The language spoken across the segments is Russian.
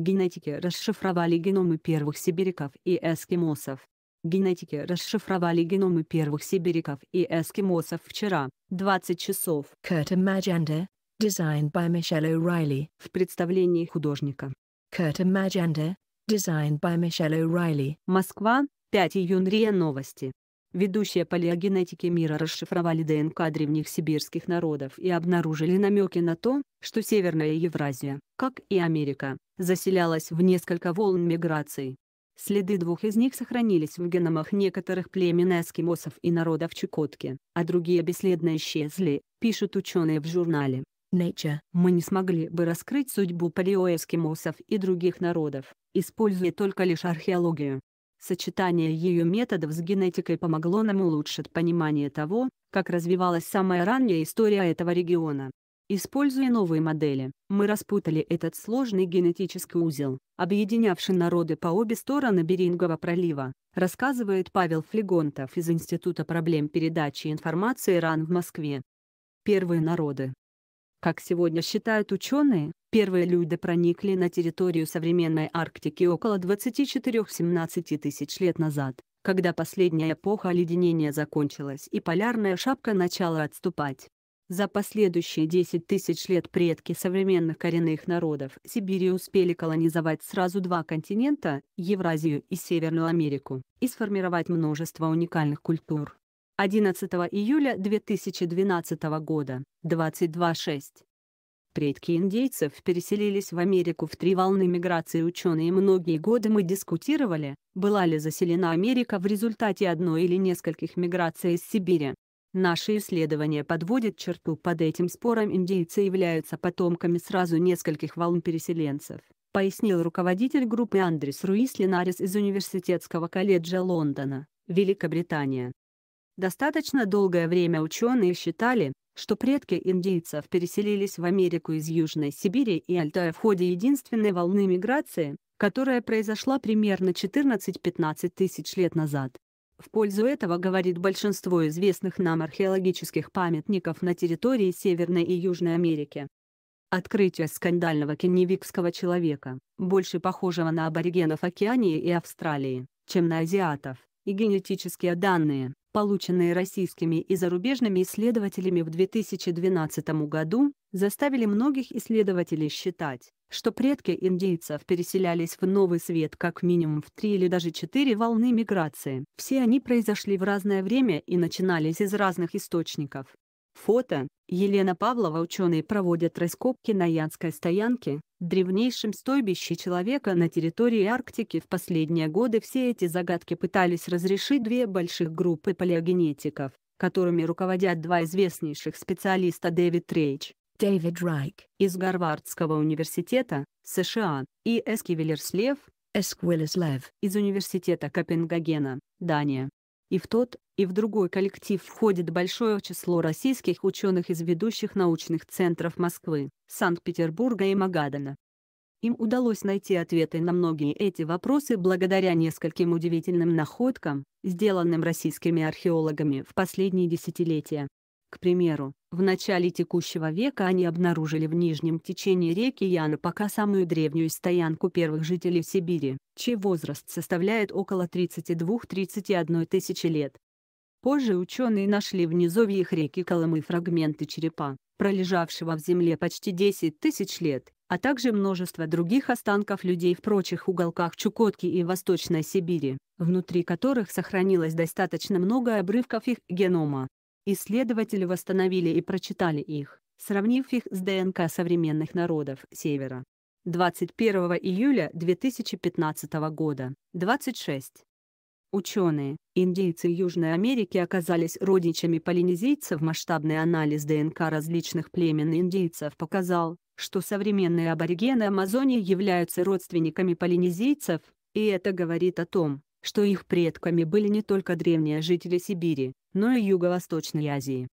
Генетики расшифровали геномы первых сибиряков и эскимосов. Генетики расшифровали геномы первых сибиряков и эскимосов вчера, 20 часов. Кэрта Маджанда, дизайн by Michelle O'Reilly. В представлении художника. Кэрта Маджанда, дизайн by Michelle O'Reilly. Москва, 5 июня новости. Ведущие палеогенетики мира расшифровали ДНК древних сибирских народов и обнаружили намеки на то, что Северная Евразия, как и Америка, Заселялась в несколько волн миграций. Следы двух из них сохранились в геномах некоторых племен эскимосов и народов Чукотки, а другие бесследно исчезли, пишут ученые в журнале Nature. Мы не смогли бы раскрыть судьбу палеоэскимосов и других народов, используя только лишь археологию. Сочетание ее методов с генетикой помогло нам улучшить понимание того, как развивалась самая ранняя история этого региона. Используя новые модели, мы распутали этот сложный генетический узел, объединявший народы по обе стороны Берингова пролива, рассказывает Павел Флегонтов из Института проблем передачи информации РАН в Москве. Первые народы. Как сегодня считают ученые, первые люди проникли на территорию современной Арктики около 24-17 тысяч лет назад, когда последняя эпоха оледенения закончилась и полярная шапка начала отступать. За последующие 10 тысяч лет предки современных коренных народов Сибири успели колонизовать сразу два континента – Евразию и Северную Америку, и сформировать множество уникальных культур. 11 июля 2012 года, 22.6. Предки индейцев переселились в Америку в три волны миграции ученые многие годы мы дискутировали, была ли заселена Америка в результате одной или нескольких миграций из Сибири. Наши исследования подводят черту под этим спором индейцы являются потомками сразу нескольких волн переселенцев, пояснил руководитель группы Андрес Руис Линарис из Университетского колледжа Лондона, Великобритания. Достаточно долгое время ученые считали, что предки индейцев переселились в Америку из Южной Сибири и Альтая в ходе единственной волны миграции, которая произошла примерно 14-15 тысяч лет назад. В пользу этого говорит большинство известных нам археологических памятников на территории Северной и Южной Америки. Открытие скандального кеневикского человека, больше похожего на аборигенов Океании и Австралии, чем на азиатов, и генетические данные, полученные российскими и зарубежными исследователями в 2012 году, заставили многих исследователей считать, что предки индейцев переселялись в Новый Свет как минимум в три или даже четыре волны миграции. Все они произошли в разное время и начинались из разных источников. Фото. Елена Павлова ученые проводят раскопки на Янской стоянке, древнейшем стойбище человека на территории Арктики. В последние годы все эти загадки пытались разрешить две больших группы палеогенетиков, которыми руководят два известнейших специалиста Дэвид Рейч Дэвид Райк из Гарвардского университета, США, и Эскивилерс Лев Эсквилес Лев из Университета Копенгагена, Дания. И в тот, и в другой коллектив входит большое число российских ученых из ведущих научных центров Москвы, Санкт-Петербурга и Магадана. Им удалось найти ответы на многие эти вопросы благодаря нескольким удивительным находкам, сделанным российскими археологами в последние десятилетия. К примеру, в начале текущего века они обнаружили в нижнем течении реки Яна пока самую древнюю стоянку первых жителей Сибири, чей возраст составляет около 32-31 тысячи лет. Позже ученые нашли в низовьях реки Колымы фрагменты черепа, пролежавшего в земле почти 10 тысяч лет, а также множество других останков людей в прочих уголках Чукотки и Восточной Сибири, внутри которых сохранилось достаточно много обрывков их генома. Исследователи восстановили и прочитали их, сравнив их с ДНК современных народов Севера. 21 июля 2015 года, 26. Ученые, индейцы Южной Америки оказались родичами полинезийцев. Масштабный анализ ДНК различных племен индейцев показал, что современные аборигены Амазонии являются родственниками полинезийцев, и это говорит о том, что их предками были не только древние жители Сибири, но и Юго-Восточной Азии.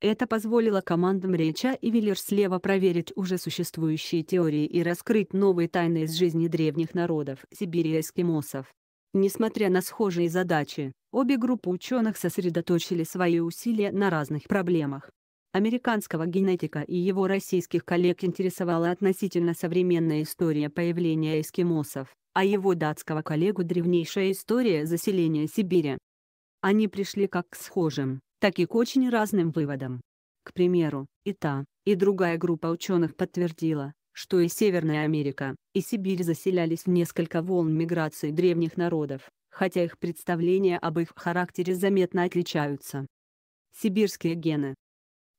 Это позволило командам Реча и Виллерслева проверить уже существующие теории и раскрыть новые тайны из жизни древних народов Сибири и эскимосов. Несмотря на схожие задачи, обе группы ученых сосредоточили свои усилия на разных проблемах. Американского генетика и его российских коллег интересовала относительно современная история появления эскимосов, а его датского коллегу древнейшая история заселения Сибири. Они пришли как к схожим, так и к очень разным выводам. К примеру, и та, и другая группа ученых подтвердила, что и Северная Америка, и Сибирь заселялись в несколько волн миграции древних народов, хотя их представления об их характере заметно отличаются. Сибирские гены.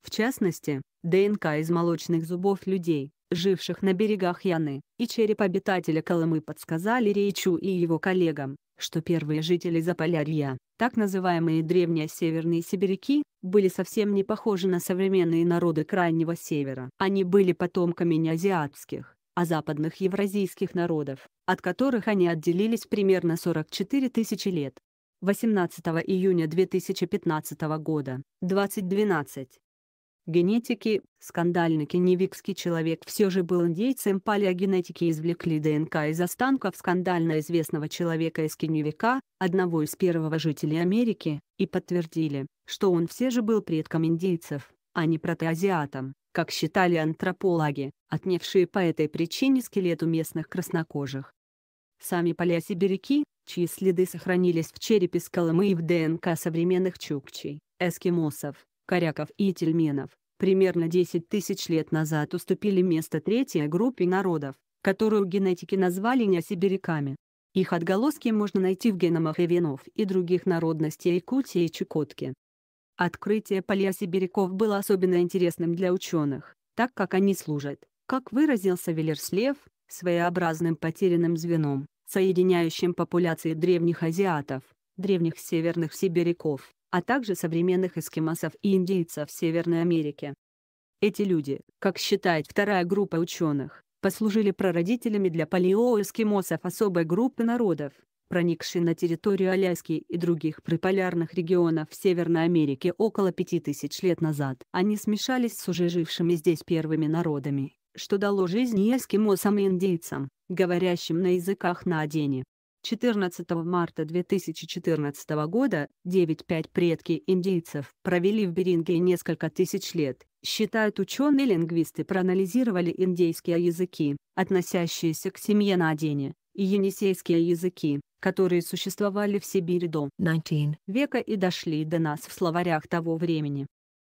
В частности, ДНК из молочных зубов людей, живших на берегах Яны, и череп обитателя Колымы подсказали Рейчу и его коллегам, что первые жители Заполярья, так называемые древние северные сибиряки были совсем не похожи на современные народы Крайнего Севера. Они были потомками не азиатских, а западных евразийских народов, от которых они отделились примерно 44 тысячи лет. 18 июня 2015 года, 2012, генетики, скандальный кеневикский человек все же был индейцем, палеогенетики извлекли ДНК из останков скандально известного человека из Кеневика, одного из первого жителей Америки, и подтвердили, что он все же был предком индейцев, а не протоазиатом, как считали антропологи, отнявшие по этой причине скелет у местных краснокожих. Сами палеосибиряки, чьи следы сохранились в черепе скалмы и в ДНК современных чукчей, эскимосов, коряков и тельменов, примерно 10 тысяч лет назад уступили место третьей группе народов, которую генетики назвали неосибиряками. Их отголоски можно найти в геномах ивенов и других народностей Якутии и Чукотки. Открытие палеосибиряков было особенно интересным для ученых, так как они служат, как выразился Велерслев, своеобразным потерянным звеном, соединяющим популяции древних азиатов, древних северных сибиряков, а также современных эскимосов и индейцев Северной Америки. Эти люди, как считает вторая группа ученых, послужили прародителями для палеоэскимосов особой группы народов, проникшей на территорию Аляски и других приполярных регионов Северной Америки около 5000 лет назад. Они смешались с уже жившими здесь первыми народами, что дало жизнь эскимосам и индейцам, говорящим на языках на Одене. 14 марта 2014 года 9-5 предки индейцев провели в Беринге несколько тысяч лет, считают ученые-лингвисты проанализировали индейские языки, относящиеся к семье Надени, и енисейские языки, которые существовали в Сибири до 19 века и дошли до нас в словарях того времени.